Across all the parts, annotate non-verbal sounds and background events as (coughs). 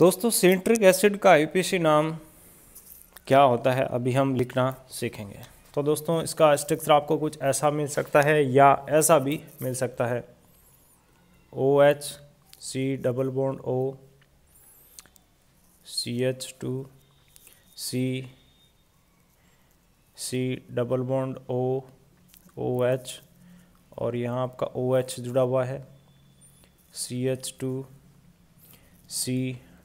दोस्तों centric acid का IPC नाम क्या होता है अभी हम लिखना सीखेंगे तो दोस्तों इसका स्ट्रक्चर आपको कुछ ऐसा मिल सकता है या ऐसा भी मिल सकता है O H C double bond O C H two C C double bond O O H और यहाँ आपका ओ एच जुड़ा हुआ है C H two C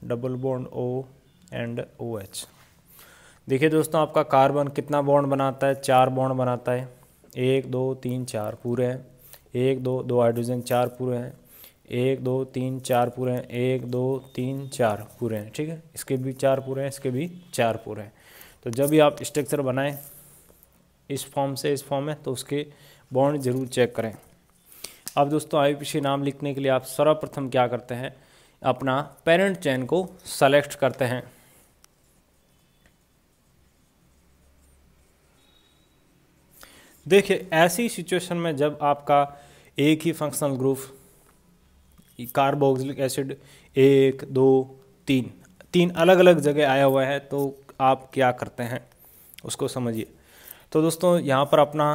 double bond O and O H देखिए दोस्तों आपका कार्बन कितना बॉन्ड बनाता है चार बॉन्ड बनाता है एक दो तीन चार पूरे हैं एक दो दो हाइड्रोजन चार पूरे हैं एक दो तीन चार पूरे हैं एक दो तीन चार पूरे हैं ठीक है इसके भी चार पूरे हैं इसके भी चार पूरे हैं तो जब भी आप स्ट्रक्चर बनाएं इस फॉर्म से इस फॉर्म में तो उसके बॉन्ड ज़रूर चेक करें अब दोस्तों आई नाम लिखने के लिए आप सर्वप्रथम क्या करते हैं अपना पेरेंट चैन को सेलेक्ट करते हैं देखिए ऐसी सिचुएशन में जब आपका एक ही फंक्शनल ग्रुप कार्बोक्सिलिक एसिड एक दो तीन तीन अलग अलग जगह आया हुआ है तो आप क्या करते हैं उसको समझिए तो दोस्तों यहाँ पर अपना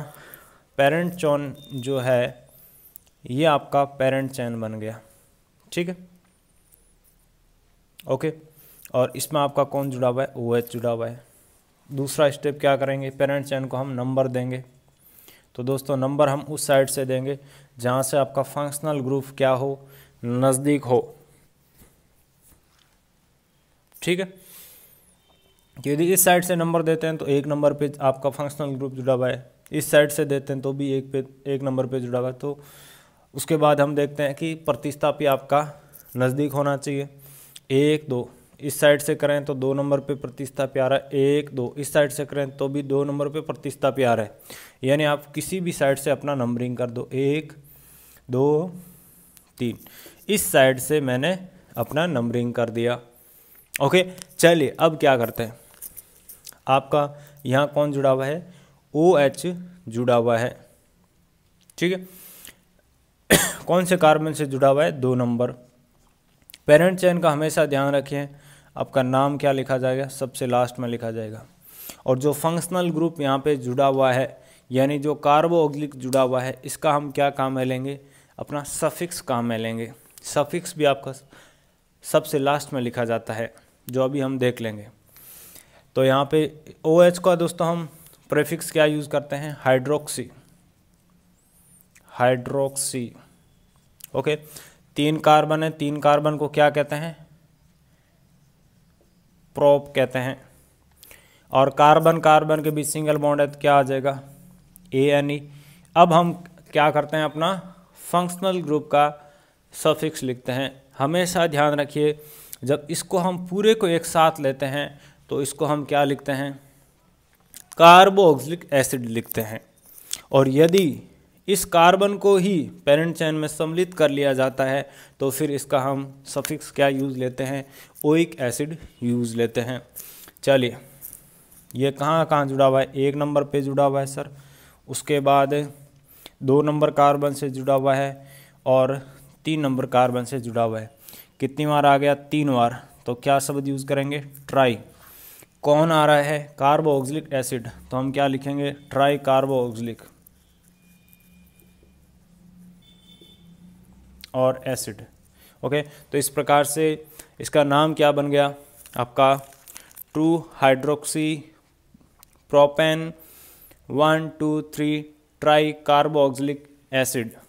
पेरेंट चौन जो है ये आपका पेरेंट चैन बन गया ठीक है ओके और इसमें आपका कौन जुड़ा हुआ है ओ OH जुड़ा हुआ है दूसरा स्टेप क्या करेंगे पेरेंट चैन को हम नंबर देंगे तो दोस्तों नंबर हम उस साइड से देंगे जहाँ से आपका फंक्शनल ग्रुप क्या हो नज़दीक हो ठीक है तो यदि इस साइड से नंबर देते हैं तो एक नंबर पे आपका फंक्शनल ग्रुप जुड़ा हुआ है इस साइड से देते हैं तो भी एक पे एक नंबर पे जुड़ा हुआ है तो उसके बाद हम देखते हैं कि प्रतिस्थापी आपका नज़दीक होना चाहिए एक दो इस साइड से करें तो दो नंबर पे प्रतिष्ठा प्यार है एक दो इस साइड से करें तो भी दो नंबर पे प्रतिष्ठा प्यार है यानी आप किसी भी साइड से अपना नंबरिंग कर दो एक दो तीन इस साइड से मैंने अपना नंबरिंग कर दिया ओके चलिए अब क्या करते हैं आपका यहाँ कौन जुड़ा हुआ है ओ एच जुड़ा हुआ है ठीक है (coughs) कौन से कार्बन से जुड़ा हुआ है दो नंबर पेरेंट चयन का हमेशा ध्यान रखें आपका नाम क्या लिखा जाएगा सबसे लास्ट में लिखा जाएगा और जो फंक्शनल ग्रुप यहाँ पे जुड़ा हुआ है यानी जो कार्बोक्सिलिक जुड़ा हुआ है इसका हम क्या काम में लेंगे अपना सफिक्स काम में लेंगे सफिक्स भी आपका सबसे लास्ट में लिखा जाता है जो अभी हम देख लेंगे तो यहाँ पे ओ OH का दोस्तों हम प्रेफिक्स क्या यूज़ करते हैं हाइड्रोक्सी हाइड्रोक्सी ओके तीन कार्बन है तीन कार्बन को क्या कहते हैं प्रोप कहते हैं और कार्बन कार्बन के बीच सिंगल बॉन्ड है तो क्या आ जाएगा ए एन ई अब हम क्या करते हैं अपना फंक्शनल ग्रुप का सफिक्स लिखते हैं हमेशा ध्यान रखिए जब इसको हम पूरे को एक साथ लेते हैं तो इसको हम क्या लिखते हैं कार्बोक्सिलिक एसिड लिखते हैं और यदि इस कार्बन को ही पेरेंट चैन में सम्मिलित कर लिया जाता है तो फिर इसका हम सफिक्स क्या यूज़ लेते हैं ओइक एसिड यूज़ लेते हैं चलिए ये कहाँ कहाँ जुड़ा हुआ है एक नंबर पे जुड़ा हुआ है सर उसके बाद दो नंबर कार्बन से जुड़ा हुआ है और तीन नंबर कार्बन से जुड़ा हुआ है कितनी बार आ गया तीन बार तो क्या शब्द यूज़ करेंगे ट्राई कौन आ रहा है कार्बोक्सिलिक एसिड तो हम क्या लिखेंगे ट्राई कार्बोक्सिलिक और एसिड ओके तो इस प्रकार से इसका नाम क्या बन गया आपका two hydroxy propane one two three tri carboxylic acid